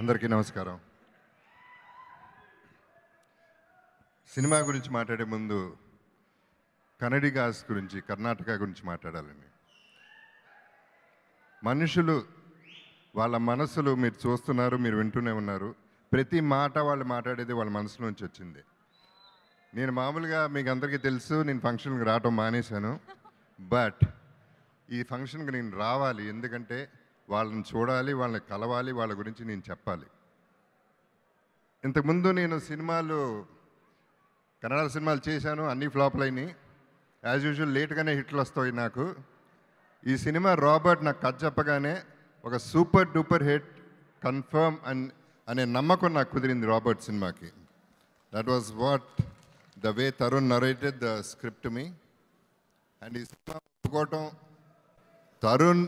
అందరికీ నమస్కారం సినిమా గురించి మాట్లాడే ముందు కనడిగాస్ గురించి కర్ణాటక గురించి మాట్లాడాలండి మనుషులు వాళ్ళ మనసులు మీరు చూస్తున్నారు మీరు వింటూనే ఉన్నారు ప్రతి మాట వాళ్ళు మాట్లాడేది వాళ్ళ మనసు నుంచి వచ్చింది నేను మామూలుగా మీకు అందరికీ తెలుసు నేను ఫంక్షన్కి రావటం మానేశాను బట్ ఈ ఫంక్షన్కి నేను రావాలి ఎందుకంటే వాళ్ళని చూడాలి వాళ్ళని కలవాలి వాళ్ళ గురించి నేను చెప్పాలి ఇంతకుముందు నేను సినిమాలు కన్నడ సినిమాలు చేశాను అన్ని ఫ్లాప్లు అయినాయి యాజ్ యూజువల్ లేట్గానే హిట్లు వస్తాయి నాకు ఈ సినిమా రాబర్ట్ నాకు కథ చెప్పగానే ఒక super duper hit confirm and అనే నమ్మకం నాకు కుదిరింది రాబర్ట్ సినిమాకి that was what the way Tarun narrated the script me and ఈ సినిమా ఒప్పుకోవటం తరుణ్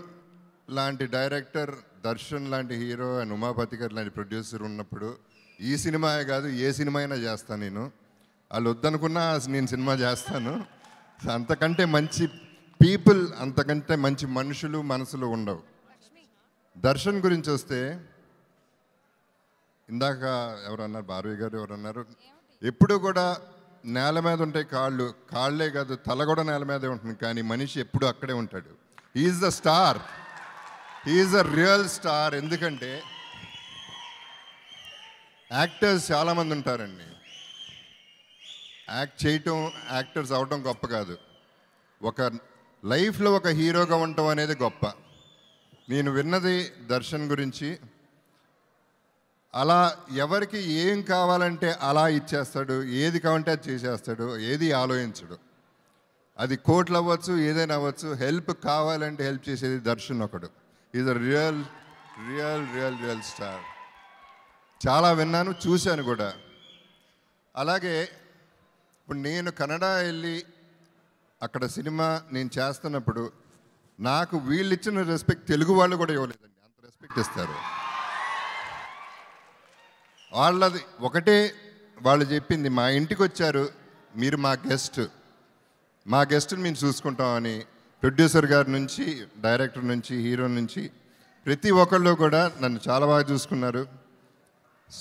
లాంటి డైరెక్టర్ దర్శన్ లాంటి హీరో అండ్ ఉమాపతి గారు లాంటి ప్రొడ్యూసర్ ఉన్నప్పుడు ఈ సినిమాయే కాదు ఏ సినిమా అయినా చేస్తాను నేను వాళ్ళు వద్దనుకున్నా నేను సినిమా చేస్తాను అంతకంటే మంచి పీపుల్ అంతకంటే మంచి మనుషులు మనసులు ఉండవు దర్శన్ గురించి వస్తే ఇందాక ఎవరన్నారు భారవి గారు ఎవరన్నారు ఎప్పుడు కూడా నేల మీద ఉంటాయి కాళ్ళు కాళ్ళే కాదు తల కూడా నేల మీదే ఉంటుంది కానీ మనిషి ఎప్పుడు అక్కడే ఉంటాడు is the star is a real star ఎందుకంటే యాక్టర్స్ చాలామంది ఉంటారండి యాక్ట్ చేయటం యాక్టర్స్ అవటం గొప్ప కాదు ఒక లైఫ్లో ఒక హీరోగా ఉండటం అనేది గొప్ప నేను విన్నది దర్శన్ గురించి అలా ఎవరికి ఏం కావాలంటే అలా ఇచ్చేస్తాడు ఏది కావాలంటే అది చేసేస్తాడు ఏది ఆలోచించడు అది కోట్లు అవ్వచ్చు ఏదైనా అవ్వచ్చు హెల్ప్ కావాలంటే హెల్ప్ చేసేది దర్శన్ ఒకడు is a real real real real star చాలా విన్నాను చూశాను కూడా అలాగే ఇప్పుడు నేను కన్నడ వెళ్ళి అక్కడ సినిమా నేను చేస్తున్నప్పుడు నాకు వీళ్ళు ఇచ్చిన రెస్పెక్ట్ తెలుగు వాళ్ళు కూడా ఇవ్వలేదండి అంత రెస్పెక్ట్ ఇస్తారు వాళ్ళది ఒకటే వాళ్ళు చెప్పింది మా ఇంటికి వచ్చారు మీరు మా గెస్ట్ మా గెస్ట్ని మేము చూసుకుంటామని ప్రొడ్యూసర్ గారి నుంచి డైరెక్టర్ నుంచి హీరో నుంచి ప్రతి ఒక్కళ్ళు కూడా నన్ను చాలా బాగా చూసుకున్నారు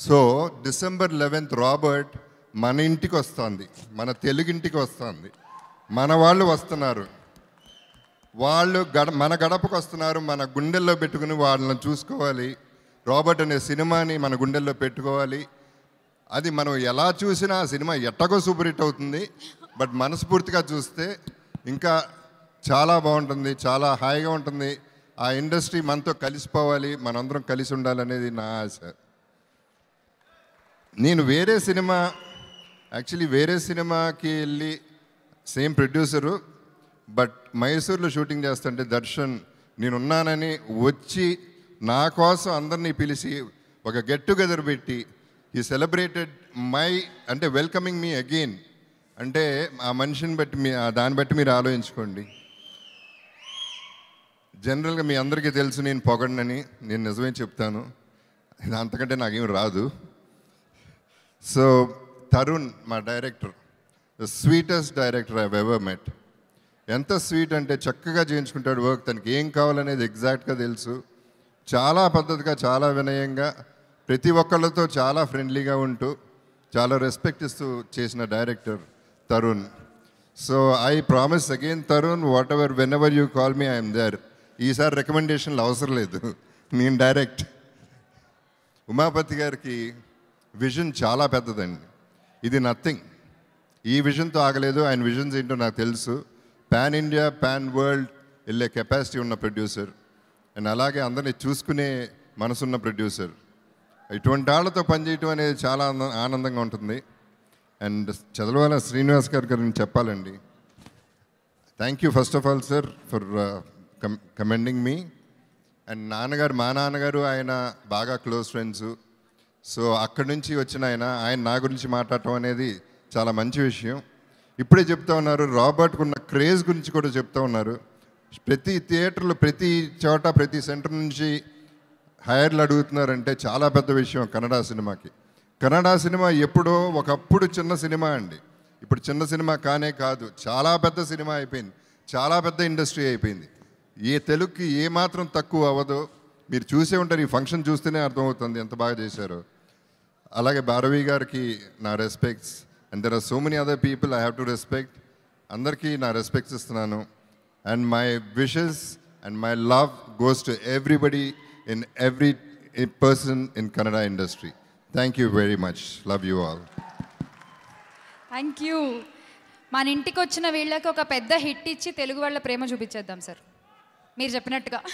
సో డిసెంబర్ లెవెన్త్ రాబర్ట్ మన ఇంటికి వస్తుంది మన తెలుగింటికి వస్తుంది మన వాళ్ళు వస్తున్నారు వాళ్ళు గడ మన గడపకు వస్తున్నారు మన గుండెల్లో పెట్టుకుని వాళ్ళని చూసుకోవాలి రాబర్ట్ అనే సినిమాని మన గుండెల్లో పెట్టుకోవాలి అది మనం ఎలా చూసినా ఆ సినిమా ఎట్టగో సూపర్ హిట్ అవుతుంది బట్ మనస్ఫూర్తిగా చూస్తే ఇంకా చాలా బాగుంటుంది చాలా హాయిగా ఉంటుంది ఆ ఇండస్ట్రీ మనతో కలిసిపోవాలి మనందరం కలిసి ఉండాలనేది నా ఆశ నేను వేరే సినిమా యాక్చువల్లీ వేరే సినిమాకి వెళ్ళి సేమ్ ప్రొడ్యూసరు బట్ మైసూర్లో షూటింగ్ చేస్తుంటే దర్శన్ నేనున్నానని వచ్చి నా కోసం అందరినీ పిలిచి ఒక గెట్ టుగెదర్ పెట్టి ఈ సెలబ్రేటెడ్ మై అంటే వెల్కమింగ్ మీ అగైన్ అంటే ఆ మనిషిని బట్టి మీ దాన్ని బట్టి మీరు ఆలోచించుకోండి జనరల్గా మీ అందరికీ తెలుసు నేను పొగడనని నేను నిజమే చెప్తాను అంతకంటే నాకేం రాదు సో తరుణ్ మా director the sweetest director I ever met ఎంత స్వీట్ అంటే చక్కగా చేయించుకుంటాడు వర్క్ తనకి ఏం కావాలనేది ఎగ్జాక్ట్గా తెలుసు చాలా పద్ధతిగా చాలా వినయంగా ప్రతి ఒక్కళ్ళతో చాలా ఫ్రెండ్లీగా ఉంటూ చాలా రెస్పెక్ట్ ఇస్తూ చేసిన director Tarun so I promise again Tarun whatever whenever you call me I'm there ఈసారి రికమెండేషన్లు అవసరం లేదు నేను డైరెక్ట్ ఉమాపతి గారికి విజన్ చాలా పెద్దదండి ఇది నథింగ్ ఈ విజన్తో ఆగలేదు ఆయన విజన్స్ ఏంటో నాకు తెలుసు పాన్ ఇండియా పాన్ వరల్డ్ వెళ్ళే కెపాసిటీ ఉన్న ప్రొడ్యూసర్ అండ్ అలాగే అందరినీ చూసుకునే మనసున్న ప్రొడ్యూసర్ ఇటువంటి వాళ్ళతో పనిచేయటం అనేది చాలా ఆనందంగా ఉంటుంది అండ్ చదవాల శ్రీనివాస్ గారి గురించి చెప్పాలండి thank you first of all sir for commending me and నాన్నగారు మా నాన్నగారు ఆయన బాగా క్లోజ్ ఫ్రెండ్స్ సో అక్కడి నుంచి వచ్చిన ఆయన ఆయన నా గురించి మాట్లాడటం అనేది చాలా మంచి విషయం ఇప్పుడే చెప్తా ఉన్నారు రాబర్ట్కు ఉన్న క్రేజ్ గురించి కూడా చెప్తా ఉన్నారు ప్రతి థియేటర్లో ప్రతి చోట ప్రతి సెంటర్ నుంచి హైర్లు అడుగుతున్నారంటే చాలా పెద్ద విషయం కన్నడ సినిమాకి కన్నడ సినిమా ఎప్పుడో ఒకప్పుడు చిన్న సినిమా అండి ఇప్పుడు చిన్న సినిమా కానే కాదు చాలా పెద్ద సినిమా అయిపోయింది చాలా పెద్ద ఇండస్ట్రీ అయిపోయింది ఏ తెలుగుకి ఏమాత్రం తక్కువ అవ్వదు మీరు చూసే ఉంటారు ఈ ఫంక్షన్ చూస్తేనే అర్థమవుతుంది ఎంత బాగా చేశారు అలాగే భారవి గారికి నా respects and there are so many other people I have to respect అందరికీ నా రెస్పెక్ట్స్ ఇస్తున్నాను and my wishes and my love goes to everybody in every person in Kannada industry thank you very much love you all thank you మన ఇంటికి వచ్చిన వీళ్ళకి ఒక పెద్ద hit ఇచ్చి తెలుగు వాళ్ళ ప్రేమ చూపించేద్దాం సార్ మీరు చెప్పినట్టుగా